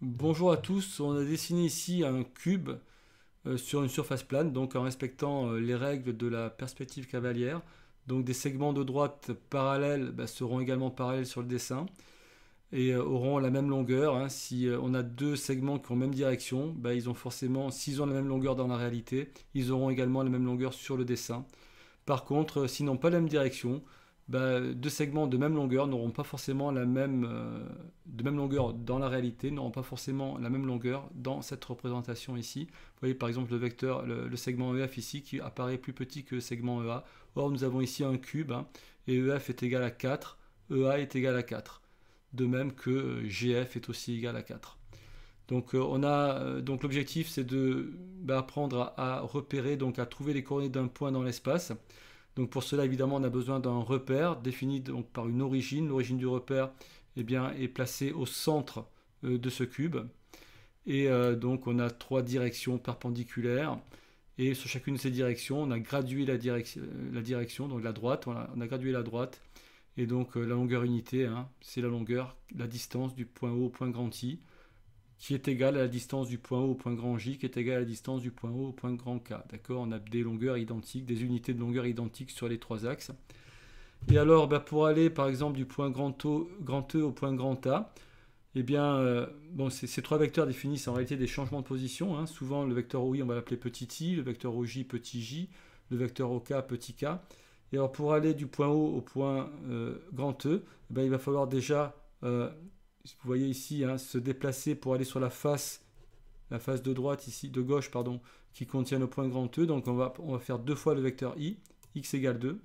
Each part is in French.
Bonjour à tous, on a dessiné ici un cube euh, sur une surface plane, donc en respectant euh, les règles de la perspective cavalière. Donc des segments de droite parallèles bah, seront également parallèles sur le dessin et euh, auront la même longueur. Hein. Si on a deux segments qui ont la même direction, bah, ils ont forcément, s'ils ont la même longueur dans la réalité, ils auront également la même longueur sur le dessin. Par contre, s'ils n'ont pas la même direction, bah, deux segments de même longueur n'auront pas forcément la même, euh, de même longueur dans la réalité, n'auront pas forcément la même longueur dans cette représentation ici. Vous voyez par exemple le vecteur, le, segment EF ici qui apparaît plus petit que le segment EA. Or nous avons ici un cube hein, et EF est égal à 4, EA est égal à 4. De même que euh, GF est aussi égal à 4. Donc euh, donc l'objectif c'est d'apprendre bah, à, à, repérer donc à trouver les coordonnées d'un point dans l'espace. Donc pour cela, évidemment, on a besoin d'un repère défini donc par une origine. L'origine du repère eh bien, est placée au centre euh, de ce cube. Et euh, donc on a trois directions perpendiculaires. Et sur chacune de ces directions, on a gradué la, direction, euh, la direction donc la droite, on gradué la droite. Et donc la longueur unité, hein, c'est la longueur, la distance du point O au point grand I qui est égal à la distance du point O au point grand J, qui est égal à la distance du point O au point grand K. D'accord On a des longueurs identiques, des unités de longueur identiques sur les trois axes. Et alors, bah, pour aller par exemple du point grand, o, grand E au point grand A, eh bien, euh, bon, ces, trois vecteurs définissent en réalité des changements de position. Hein. Souvent, le vecteur OI, on va l'appeler petit i, le vecteur OJ, petit j, le vecteur OK, petit k. Et alors, pour aller du point O au point euh, grand E, eh ben, il va falloir déjà euh, vous voyez ici, hein, se déplacer pour aller sur la face, la face de droite ici, de gauche, pardon, qui contient le point grand E. Donc on va, on va faire deux fois le vecteur i, x égale 2.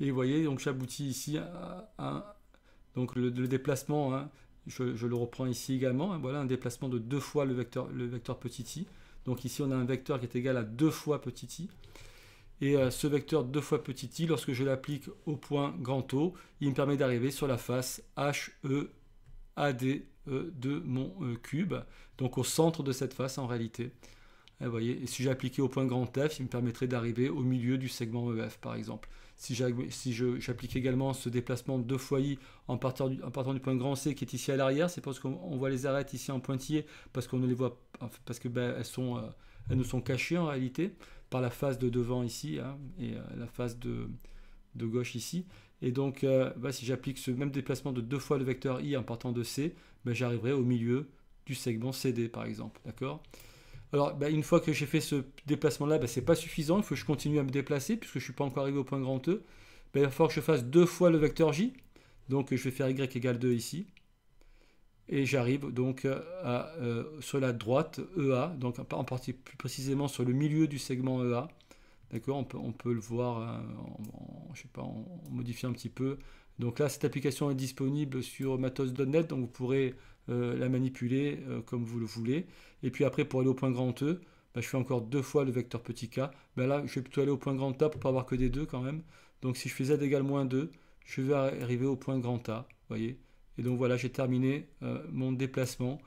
Et vous voyez, donc j'aboutis ici à, donc le, déplacement, hein, je, le reprends ici également, hein, voilà un déplacement de deux fois le vecteur, le vecteur petit i. Donc ici on a un vecteur qui est égal à deux fois petit i. Et euh, ce vecteur deux fois petit i, lorsque je l'applique au point grand O, il me permet d'arriver sur la face HE AD e, de mon e, cube, donc au centre de cette face en réalité. Eh, et, voyez, si j'appliquais au point grand F, il me permettrait d'arriver au milieu du segment EF par exemple. Si j'applique également ce déplacement de 2 fois i en partant, du, point grand C qui est ici à l'arrière, c'est parce qu'on voit les arêtes ici en pointillé, parce qu'on ne les voit parce que ben, elles, sont, euh, nous sont cachées en réalité par la face de devant ici hein, et euh, la face de gauche ici. Et donc, euh, bah, si j'applique ce même déplacement de deux fois le vecteur i en partant de c, bah, j'arriverai au milieu du segment CD, par exemple. D'accord Alors, bah, une fois que j'ai fait ce déplacement-là, ce n'est pas suffisant. Il faut que je continue à me déplacer, puisque je ne suis pas encore arrivé au point grand E. il va que je fasse deux fois le vecteur j. Donc, je vais faire y égale 2 ici. Et j'arrive donc euh, euh, sur la droite EA, donc en partie plus précisément sur le milieu du segment EA. D'accord on peut, le voir euh, en, je sais pas, modifiant un petit peu. Donc là, cette application est disponible sur matos.net, donc vous pourrez euh, la manipuler euh, comme vous le voulez. Et puis après, pour aller au point grand E, bah, je fais encore deux fois le vecteur petit k. Ben là, je vais plutôt aller au point grand A pour pas avoir que des deux quand même. Donc si je fais z égale moins 2, je vais arriver au point grand A. voyez Et donc voilà, j'ai terminé mon déplacement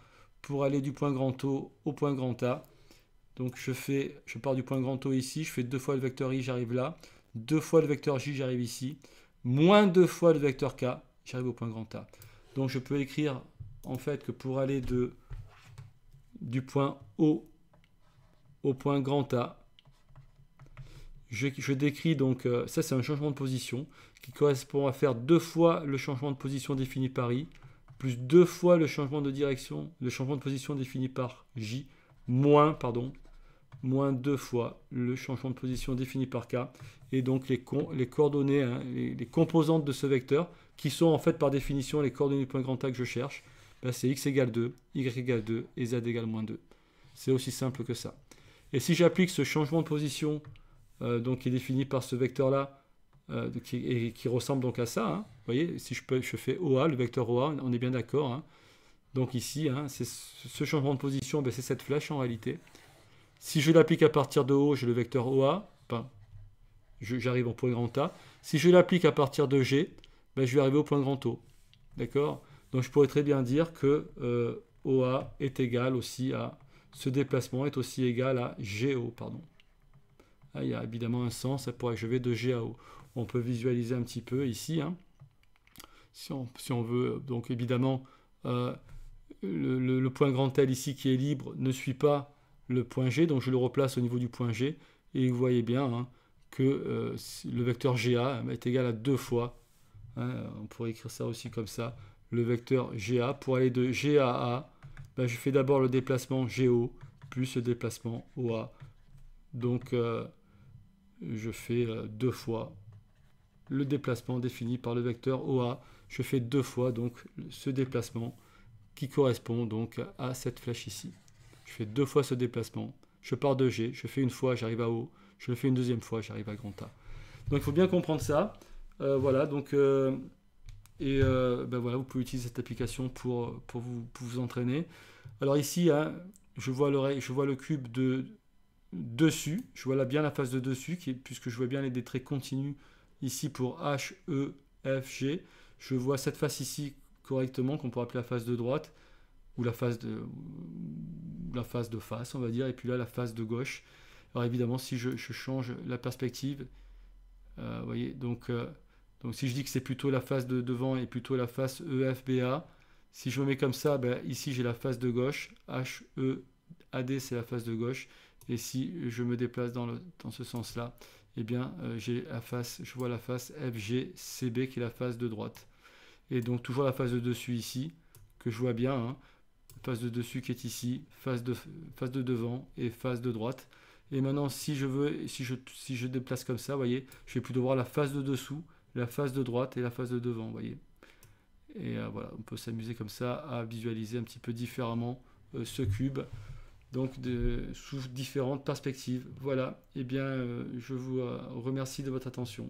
pour aller du point grand O au point grand A. Donc je fais, je pars du point grand O ici, je fais deux fois le vecteur I, j'arrive là. Deux fois le vecteur J, j'arrive ici. Moins deux fois le vecteur K, j'arrive au point grand A. Donc je peux écrire en fait que pour aller de, du point O au point grand A, je, décris donc, euh, ça c'est un changement de position qui correspond à faire deux fois le changement de position défini par I, plus deux fois le changement de direction, le changement de position défini par J, moins, pardon, moins deux fois le changement de position défini par K, et donc les, les coordonnées, hein, les, composantes de ce vecteur, qui sont en fait par définition les coordonnées du point grand A que je cherche, bah, c'est x égale 2, y égale 2 et z égale moins 2. C'est aussi simple que ça. Et si j'applique ce changement de position, euh, donc qui est défini par ce vecteur-là, euh, qui, et qui ressemble donc à ça, hein, vous voyez, si je, je, fais OA, le vecteur OA, on est bien d'accord. Hein. donc ici, ce changement de position, bah, c'est cette flèche en réalité. Si je l'applique à partir de O, j'ai le vecteur OA. Ben, j'arrive au point grand A. Si je l'applique à partir de G, ben, je vais arriver au point grand O. D'accord Donc je pourrais très bien dire que euh, OA est égal aussi à... Ce déplacement est aussi égal à GO, pardon. Là, ah, il y a évidemment un sens, ça pourrait que je vais de G à O. On peut visualiser un petit peu ici, hein. si, on, veut. Donc évidemment, euh, le, le, point grand L ici qui est libre ne suit pas le point G, donc je le replace au niveau du point G, et vous voyez bien hein, que euh, le vecteur GA est égal à 2 fois, hein, on pourrait écrire ça aussi comme ça, le vecteur GA, pour aller de G à A, ben, je fais d'abord le déplacement GO plus le déplacement OA, donc euh, je fais euh, deux fois le déplacement défini par le vecteur OA, je fais deux fois donc ce déplacement qui correspond donc à cette flèche ici. Je fais deux fois ce déplacement. Je pars de G, je fais une fois, j'arrive à O. Je le fais une deuxième fois, j'arrive à grand A. Donc il faut bien comprendre ça. Euh, voilà, donc. Euh, et euh, ben voilà, vous pouvez utiliser cette application pour, pour, vous, vous entraîner. Alors ici, hein, je, vois je vois le cube de dessus. Je vois là bien la face de dessus, qui puisque je vois bien les traits continus ici pour H, E, F, G. Je vois cette face ici correctement, qu'on pourrait appeler la face de droite, ou la face de, la face de face, on va dire, et puis là, la face de gauche. Alors évidemment, si je, change la perspective, euh, voyez, donc, euh, donc si je dis que c'est plutôt la face de devant et plutôt la face EFBA, si je me mets comme ça, ben, ici j'ai la face de gauche, HEAD c'est la face de gauche, et si je me déplace dans, le, dans ce sens-là, eh bien euh, j'ai la face, je vois la face FGCB qui est la face de droite. Et donc toujours la face de dessus ici, que je vois bien, hein face de dessus qui est ici, face de, face de devant et face de droite. Et maintenant, si je veux, si je, si je déplace comme ça, voyez, je vais plutôt voir la face de dessous, la face de droite et la face de devant, voyez. Et euh, voilà, on peut s'amuser comme ça à visualiser un petit peu différemment euh, ce cube, donc de, sous différentes perspectives. Voilà, et eh bien, euh, je vous remercie de votre attention.